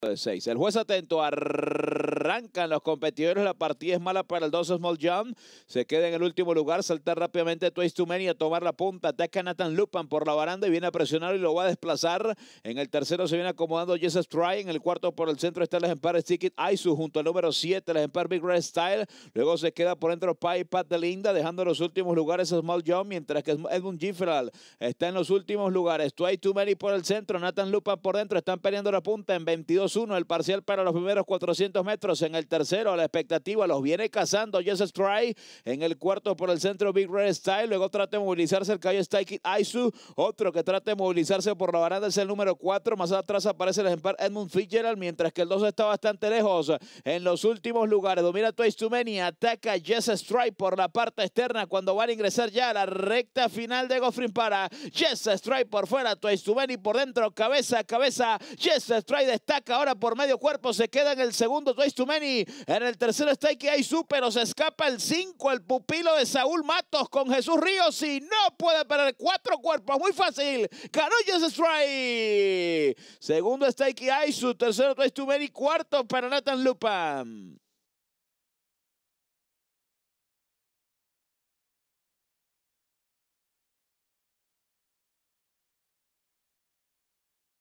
El juez atento, arrancan los competidores, la partida es mala para el 2 Small Jump, se queda en el último lugar, saltar rápidamente Twice Too Many a tomar la punta, ataca Nathan Lupan por la baranda y viene a presionar y lo va a desplazar, en el tercero se viene acomodando Jesus Try, en el cuarto por el centro está el Empire Ticket Aizu junto al número 7, el Empire Big Red Style, luego se queda por dentro Pai Pat de Linda, dejando los últimos lugares Small Jump, mientras que Edmund Gifral está en los últimos lugares, Twice Too Many por el centro, Nathan Lupan por dentro, están peleando la punta en 22 uno, el parcial para los primeros 400 metros. En el tercero, la expectativa los viene cazando Jess Stry. En el cuarto, por el centro, Big Red Style. Luego trata de movilizarse el calle Stike Otro que trata de movilizarse por la baranda es el número 4. Más atrás aparece el ejemplar Edmund Fitzgerald, mientras que el 2 está bastante lejos. En los últimos lugares, domina Twice Too Many. Ataca Jess Stry por la parte externa cuando van a ingresar ya a la recta final de Goffrin para Jess Stry por fuera, Twice Too Many por dentro, cabeza cabeza. Jess Stry destaca ahora por medio cuerpo. Se queda en el segundo Twice Too Many. En el tercero está Su, pero se escapa el 5, el pupilo de Saúl Matos con Jesús Ríos y no puede perder cuatro cuerpos. Muy fácil. Canullas Strike. Segundo está Su, tercero Twice Too Many, cuarto para Nathan Lupan.